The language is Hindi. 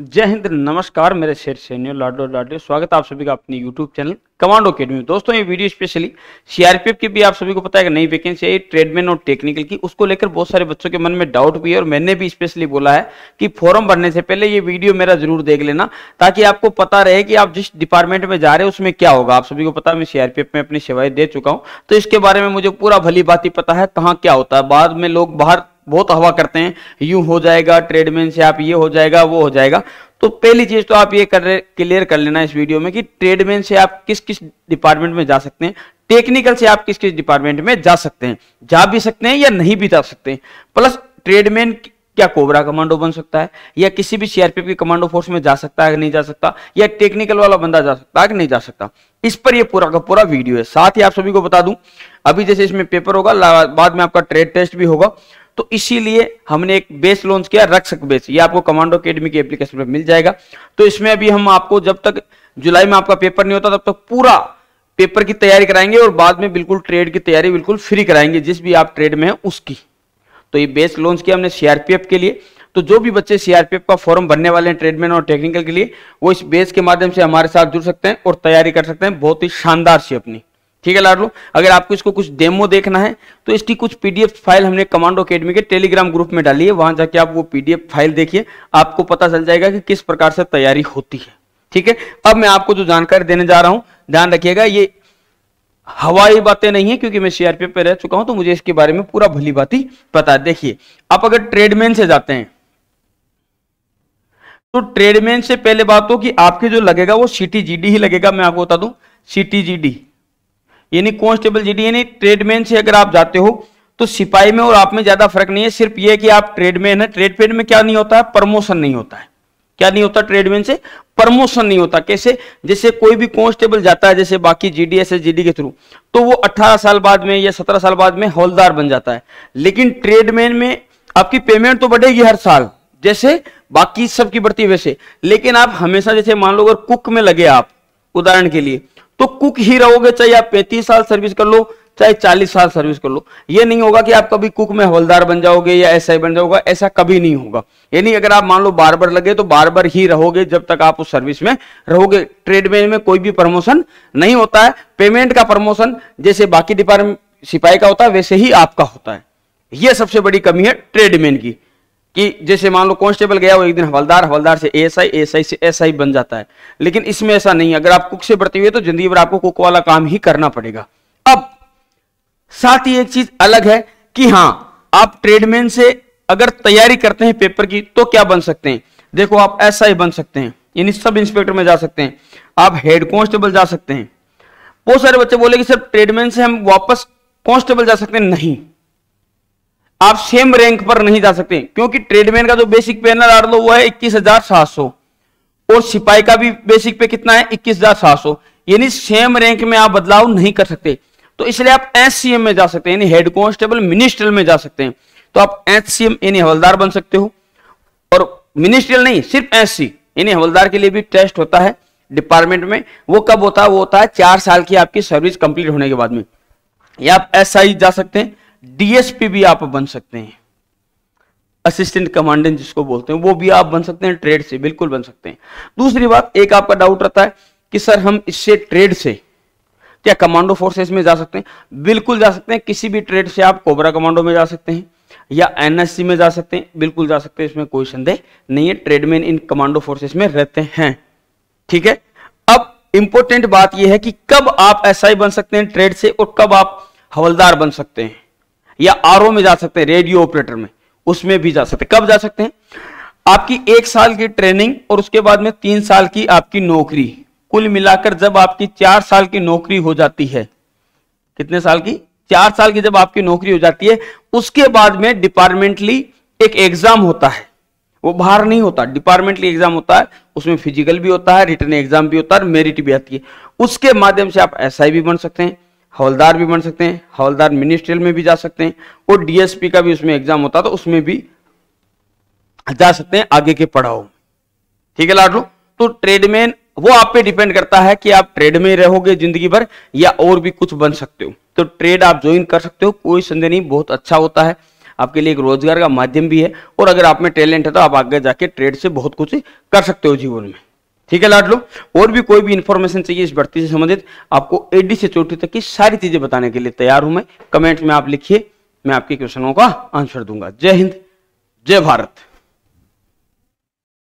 जय हिंद नमस्कार मेरे शेर सैन्य लाडो लाडो स्वागत आप सभी का अपने यूट्यूब चैनल कमांडो अकेडमी दोस्तों ये वीडियो स्पेशली सीआरपीएफ की भी आप सभी को पता है कि नई वैकेंसी आई ट्रेडमैन और टेक्निकल की उसको लेकर बहुत सारे बच्चों के मन में डाउट भी है और मैंने भी स्पेशली बोला है कि फॉर्म भरने से पहले ये वीडियो मेरा जरूर देख लेना ताकि आपको पता रहे कि आप जिस डिपार्टमेंट में जा रहे हो उसमें क्या होगा आप सभी को पता है मैं सीआरपीएफ में अपनी सेवाएं दे चुका हूँ तो इसके बारे में मुझे पूरा भली बात पता है कहाँ क्या होता है बाद में लोग बाहर बहुत हवा करते हैं यू हो जाएगा ट्रेडमैन से आप ये हो जाएगा वो हो जाएगा तो पहली चीज तो आप ये कर क्लियर कर लेना इस वीडियो में कि ट्रेडमैन से आप किस किस डिपार्टमेंट में जा सकते हैं टेक्निकल से आप किस किस डिपार्टमेंट में जा सकते हैं जा भी सकते हैं या नहीं भी जा सकते प्लस ट्रेडमैन क्या कोबरा कमांडो बन सकता है या किसी भी सीआरपीएफ के कमांडो फोर्स में जा सकता है नहीं जा सकता या टेक्निकल वाला बंदा जा सकता है नहीं जा सकता इस पर ये पूरा का पूरा वीडियो है साथ ही आप सभी को बता दूं अभी जैसे इसमें पेपर होगा बाद में आपका ट्रेड टेस्ट भी होगा तो इसीलिए हमने एक बेस लॉन्च किया रक्षक बेस ये आपको कमांडो अकेडमी की एप्लीकेशन पर मिल जाएगा तो इसमें अभी हम आपको जब तक जुलाई में आपका पेपर नहीं होता तब तक पूरा पेपर की तैयारी कराएंगे और बाद में बिल्कुल ट्रेड की तैयारी बिल्कुल फ्री कराएंगे जिस भी आप ट्रेड में है उसकी तो ये बेस लॉन्च किया हमने सीआरपीएफ के लिए तो जो भी बच्चे सीआरपीएफ का फॉर्म भरने वाले हैं ट्रेडमैन और टेक्निकल के लिए वो इस बेस के माध्यम से हमारे साथ जुड़ सकते हैं और तैयारी कर सकते हैं बहुत ही शानदार सी अपनी ठीक है लाडलो अगर आपको इसको कुछ डेमो देखना है तो इसकी कुछ पीडीएफ फाइल हमने कमांडो अकेडमी के टेलीग्राम ग्रुप में डाली है वहां जाके आप वो पीडीएफ फाइल देखिए आपको पता चल जाएगा कि किस प्रकार से तैयारी होती है ठीक है अब मैं आपको जो जानकारी देने जा रहा हूं ध्यान रखिएगा ये हवाई बातें नहीं है क्योंकि मैं सीआरपीएफ पे रह चुका हूं तो मुझे इसके बारे में पूरा भली बात पता है देखिए आप अगर ट्रेडमैन से जाते हैं तो ट्रेडमैन से पहले बात हो कि आपके जो लगेगा वो सीटीजीडी ही लगेगा मैं आपको बता दूं सीटीजीडी यानी जी जीडी यानी ट्रेडमैन से अगर आप जाते हो तो सिपाही में और आप में ज्यादा फर्क नहीं है सिर्फ ये कि आप ट्रेडमैन है ट्रेडमैन में क्या नहीं होता है प्रमोशन नहीं होता है क्या नहीं होता ट्रेडमैन से प्रमोशन नहीं होता कैसे जैसे कोई भी कॉन्स्टेबल जाता है जैसे बाकी जीडीएस जी जीडी के थ्रू तो वो 18 साल बाद में या 17 साल बाद में हौलदार बन जाता है लेकिन ट्रेडमैन में आपकी पेमेंट तो बढ़ेगी हर साल जैसे बाकी सबकी बढ़ती वैसे लेकिन आप हमेशा जैसे मान लो अगर कुक में लगे आप उदाहरण के लिए तो कुक ही रहोगे चाहे आप पैंतीस साल सर्विस कर लो चाहे चालीस साल सर्विस कर लो ये नहीं होगा कि आप कभी कुक में हवलदार बन जाओगे या ऐसा बन जाओगे ऐसा कभी नहीं होगा यानी अगर आप मान लो बार बार लगे तो बार बार ही रहोगे जब तक आप उस सर्विस में रहोगे ट्रेड में कोई भी प्रमोशन नहीं होता है पेमेंट का प्रमोशन जैसे बाकी डिपार्टमेंट सिपाही का होता है वैसे ही आपका होता है यह सबसे बड़ी कमी है ट्रेडमैन की कि जैसे मान लो कॉन्स्टेबल गया वो एक दिन हवलदार हवलदार से एएसआई एएसआई से एसआई बन जाता है लेकिन इसमें ऐसा नहीं है अगर आप कुक से बढ़ते हुए तो जिंदगी भर आपको कुक वाला काम ही करना पड़ेगा अब साथ ही एक चीज अलग है कि हाँ आप ट्रेडमैन से अगर तैयारी करते हैं पेपर की तो क्या बन सकते हैं देखो आप एसआई बन सकते हैं यानी सब इंस्पेक्टर में जा सकते हैं आप हेड कांस्टेबल जा सकते हैं बहुत सारे बच्चे बोले कि सर ट्रेडमैन से हम वापस कांस्टेबल जा सकते हैं नहीं आप सेम रैंक पर नहीं जा सकते क्योंकि ट्रेडमैन का जो बेसिक पे लो वो है इक्कीस हजार सात सौ और सिपाही का भी बेसिक पे कितना है इक्कीस हजार सात सौ यानी सेम रैंक में आप बदलाव नहीं कर सकते तो इसलिए आप एच में जा सकते हैं यानी हेड कॉन्स्टेबल मिनिस्ट्रियल में जा सकते हैं तो आप एच यानी हवलदार बन सकते हो और मिनिस्ट्रियल नहीं सिर्फ एस यानी हवलदार के लिए भी टेस्ट होता है डिपार्टमेंट में वो कब होता है वो होता है चार साल की आपकी सर्विस कंप्लीट होने के बाद में या आप एस जा सकते हैं डीएसपी भी आप बन सकते हैं असिस्टेंट कमांडेंट जिसको बोलते हैं वो भी आप बन सकते हैं ट्रेड से बिल्कुल बन सकते हैं दूसरी बात एक आपका डाउट रहता है कि सर हम इससे ट्रेड से क्या कमांडो फोर्सेस में जा सकते हैं बिल्कुल जा सकते हैं किसी भी ट्रेड से आप कोबरा कमांडो में जा सकते हैं या एनएससी में जा सकते हैं बिल्कुल जा सकते हैं इसमें कोई संदेह नहीं है ट्रेडमैन इन कमांडो फोर्सेस में रहते हैं ठीक है अब इंपॉर्टेंट बात यह है कि कब आप एसआई बन सकते हैं ट्रेड से और कब आप हवलदार बन सकते हैं या आर में जा सकते हैं रेडियो ऑपरेटर में उसमें भी जा सकते हैं कब जा सकते हैं आपकी एक साल की ट्रेनिंग और उसके बाद में तीन साल की आपकी नौकरी कुल मिलाकर जब आपकी चार साल की नौकरी हो जाती है कितने साल की चार साल की जब आपकी नौकरी हो जाती है उसके बाद में डिपार्टमेंटली एक एग्जाम होता है वो बाहर नहीं होता डिपार्टमेंटली एग्जाम होता है उसमें फिजिकल भी होता है रिटर्न एग्जाम भी होता है मेरिट भी आती है उसके माध्यम से आप एसआई भी बन सकते हैं हवलदार भी बन सकते हैं हवलदार मिनिस्ट्रियल में भी जा सकते हैं और डीएसपी का भी उसमें एग्जाम होता तो उसमें भी जा सकते हैं आगे के पढ़ाओ ठीक है लाडलू तो ट्रेडमैन वो आप पे डिपेंड करता है कि आप ट्रेड में रहोगे जिंदगी भर या और भी कुछ बन सकते हो तो ट्रेड आप ज्वाइन कर सकते हो कोई संदेह नहीं बहुत अच्छा होता है आपके लिए एक रोजगार का माध्यम भी है और अगर आप में टैलेंट है तो आप आगे जाके ट्रेड से बहुत कुछ कर सकते हो जीवन में ठीक है लाडलो और भी कोई भी इंफॉर्मेशन चाहिए इस भर्ती से संबंधित आपको एडी से चोटी तक की सारी चीजें बताने के लिए तैयार हूं मैं कमेंट में आप लिखिए मैं आपके क्वेश्चनों का आंसर दूंगा जय हिंद जय भारत